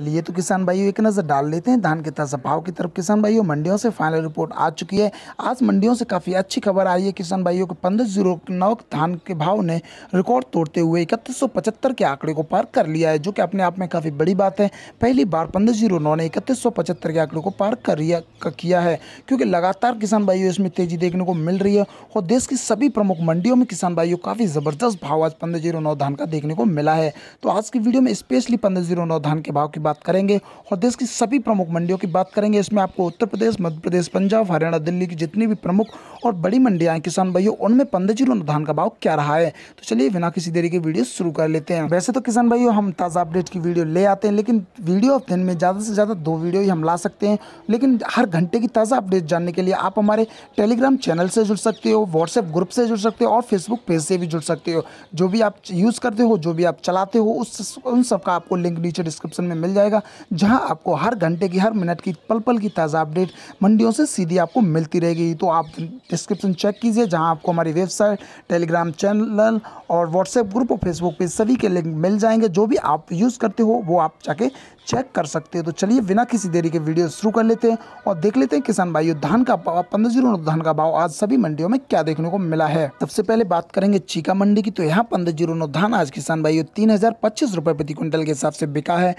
चलिए तो किसान भाइयों एक नज़र डाल लेते हैं धान के ताज़ा भाव की तरफ किसान भाइयों मंडियों से फाइनल रिपोर्ट आ चुकी है आज मंडियों से काफ़ी अच्छी खबर आई है किसान भाइयों के पंद्रह जीरो नौ धान के भाव ने रिकॉर्ड तोड़ते हुए इकतीस सौ पचहत्तर के आंकड़े को पार कर लिया है जो कि अपने आप में काफ़ी बड़ी बात है पहली बार पंद्रह जीरो नौ ने इकतीस सौ पचहत्तर के आंकड़े को पार कर किया है क्योंकि लगातार किसान भाइयों इसमें तेज़ी देखने को मिल रही है और देश की सभी प्रमुख मंडियों में किसान भाइयों काफ़ी ज़बरदस्त भाव आज पंद्रह जीरो नौ धान का देखने को मिला है तो आज की वीडियो में स्पेशली पंद्रह जीरो नौ धान के भाव की बात करेंगे और देश की सभी प्रमुख मंडियों की बात करेंगे इसमें आपको उत्तर प्रदेश मध्य प्रदेश पंजाब हरियाणा दिल्ली की जितनी भी प्रमुख और बड़ी मंडियाँ हैं किसान भाइयों उनमें पंद्रह जिलों धान का भाव क्या रहा है तो चलिए बिना किसी देरी के वीडियो शुरू कर लेते हैं वैसे तो किसान भाइयों हम ताज़ा अपडेट की वीडियो ले आते हैं लेकिन वीडियो ऑफ दिन में ज़्यादा से ज़्यादा दो वीडियो ही हम ला सकते हैं लेकिन हर घंटे की ताज़ा अपडेट जानने के लिए आप हमारे टेलीग्राम चैनल से जुड़ सकते हो व्हाट्सएप ग्रुप से जुड़ सकते हो और फेसबुक पेज से भी जुड़ सकते हो जो भी आप यूज़ करते हो जो भी आप चलाते हो उस उन सबका आपको लिंक नीचे डिस्क्रिप्शन में मिल जाएगा जहां आपको हर घंटे की हर मिनट की पल पल की ताज़ा अपडेट मंडियों से सीधी आपको मिलती रहेगी तो आप डिस्क्रिप्शन चेक कीजिए जहाँ आपको हमारी वेबसाइट टेलीग्राम चैनल और व्हाट्सएप ग्रुप और फेसबुक पेज सभी के लिंक मिल जाएंगे जो भी आप यूज़ करते हो वो आप जाके चेक कर सकते हो तो चलिए बिना किसी देरी के वीडियो शुरू कर लेते हैं और देख लेते हैं किसान भाइयों धान का पंद्रह जीरो धान का भाव आज सभी मंडियों में क्या देखने को मिला है सबसे पहले बात करेंगे चीका मंडी की तो यहाँ पंद्रह जीरो धान आज किसान भाइयों तीन हजार पच्चीस रुपये प्रति क्विंटल के हिसाब से बिका है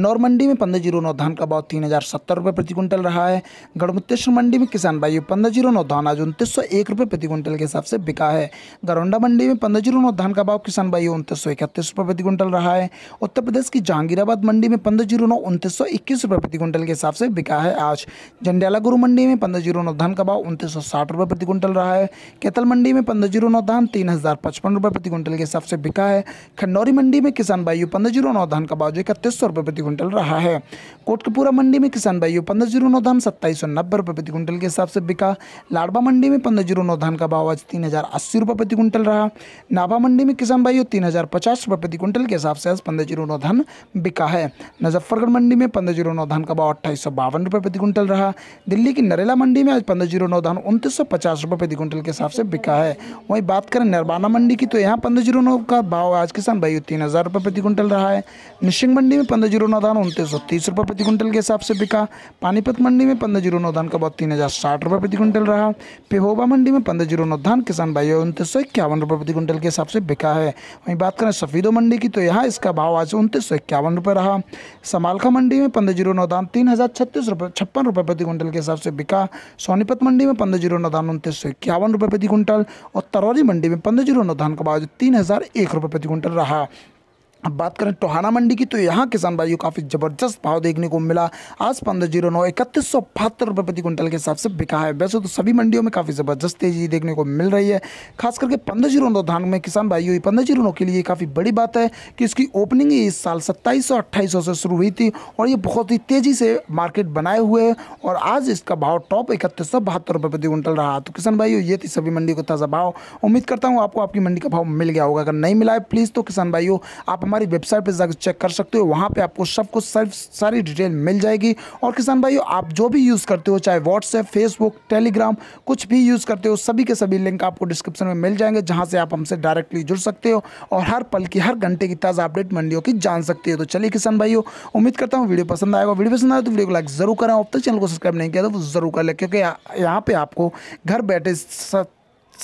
नॉर्मंडी में पंद्रह जीरो नौ धान का भाव तीन हज़ार सत्तर रुपये प्रति क्विंटल रहा है गढ़मुक्तेश्वर मंडी में किसान भाइयों पंद्रह जीरो नौ धान आज उनतीस सौ एक रुपये प्रति क्विंटल के हिसाब से बिका है गरौंडा मंडी में पंद्रह जीरो नौ धान का भाव किसान भाइयों उनतीस सौ इकतीस रुपये प्रति क्विंटल रहा है उत्तर प्रदेश की जहांगीराबाद मंडी में पंद्रह जीरो नौ उनतीस सौ इक्कीस रुपये प्रति क्विंटल के हिसाब से बिका है आज जंडियाला गुरु मंडी में पंद्रह जीरो नौ धान का भाव उनतीस सौ साठ रुपये प्रति क्विंटल रहा है केतल मंडी में पंद्रह जीरो नौ धान तीन हज़ार पचपन रुपये प्रति क्विंटल के हिसाब से बिका है खंडौरी मंडी में किसान भाइयों पंद्रह जीरो नौ धान का भाव जो इकतीस सौ रुपये प्रति क्विंटल रहा है कोटकपुरा मंडी में किसान भाइयों पंद्रह जीरो नौ धान सत्ताईस सौ नब्बे रुपये प्रति क्विंटल के हिसाब से बिका लाडबा मंडी में पंद्रह जीरो नौ धान का भाव आज तीन हज़ार अस्सी रुपये प्रति क्विंटल रहा नाभा मंडी में किसान भाइयों तीन हज़ार पचास रुपये प्रति क्विंटल के हिसाब से आज पंद्रह जीरो नौ धान बिका है मुजफ्फरगढ़ मंडी में पंद्रह जीरो नौ धान का भाव अट्ठाईस सौ बावन रुपये प्रति क्विंटल रहा दिल्ली की नरेला मंडी में आज पंद्रह जीरो नौ धान उनतीस सौ पचास रुपये प्रति क्विंटल के हिसाब से बिका है वहीं बात करें नरबाना मंडी की तो यहाँ पंद्रह जीरो नौ का भाव आज किसान भाइयों तीन हज़ार रुपये प्रति क्विंटल रहा है निशिंग मंडी में पंद्रह जीरो नौ नौ धान उनतीस सौ तीस रुपये प्रति क्विंटल के हिसाब से बिका पानीपत मंडी में पंद्रह जीरो नौ धान का बहुत तीन हज़ार साठ रुपये प्रति क्विंटल रहा पिहोबा मंडी में पंद्रह जीरो नौ धान किसान भाई उनतीस सौ इक्यावन रुपये प्रति क्विंटल के हिसाब से बिका है वहीं बात करें सफ़ीदो मंडी की तो यहाँ इसका भाव आज उनतीस सौ इक्यावन रुपये रहा समालखा मंडी में पंद्रह जीरो नौ धान तीन हज़ार छत्तीस रुपये छप्पन रुपये प्रति क्विंटल के हिसाब से बिका सोनीपत मंडी में पंद्रह जीरो नौ धान उनतीस सौ इक्यावन रुपये प्रति क्विंटल और तरौली मंडी में पंद्रह जीरो नौ धान का भाव तीन हज़ार एक रुपये प्रति क्विंटल रहा अब बात करें टोहाना मंडी की तो यहाँ किसान भाइयों काफ़ी ज़बरदस्त भाव देखने को मिला आज पंद्रह जीरो नौ इकतीस सौ बहत्तर रुपये प्रति क्विंटल के हिसाब से बिका है वैसे तो सभी मंडियों में काफ़ी ज़बरदस्त तेज़ी देखने को मिल रही है खास करके पंद्रह जीरो नौ धान में किसान भाइयों पंद्रह जीरो नौ के लिए काफ़ी बड़ी बात है कि इसकी ओपनिंग इस साल सत्ताईस सौ से शुरू हुई थी और ये बहुत ही तेज़ी से मार्केट बनाए हुए है और आज इसका भाव टॉप इकतीस सौ बहत्तर रुपये प्रति क्विंटल रहा तो किसान भाइयों ये थी सभी मंडी को ताज़ा भाव उम्मीद करता हूँ आपको आपकी मंडी का भाव मिल गया होगा अगर नहीं मिला है प्लीज़ तो किसान भाइयों आप हमारी वेबसाइट पर जाकर चेक कर सकते हो वहाँ पर आपको सब कुछ सब सारी डिटेल मिल जाएगी और किसान भाइयों आप जो भी यूज़ करते हो चाहे व्हाट्सएप फेसबुक टेलीग्राम कुछ भी यूज़ करते हो सभी के सभी लिंक आपको डिस्क्रिप्शन में मिल जाएंगे जहाँ से आप हमसे डायरेक्टली जुड़ सकते हो और हर पल की हर घंटे की ताज़ा अपडेट मंडियों की जान सकते हो तो चलिए किसान भाइयों उम्मीद करता हूँ वीडियो पसंद आएगा वीडियो पसंद आए तो वीडियो को लाइक ज़रूर करें अब तक चैनल को सब्सक्राइब नहीं किया तो जरूर कर लें क्योंकि यहाँ पर आपको घर बैठे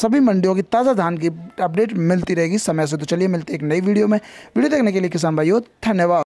सभी मंडियों की ताज़ा धान की अपडेट मिलती रहेगी समय से तो चलिए मिलते एक नई वीडियो में वीडियो देखने के लिए किसान भाइयों धन्यवाद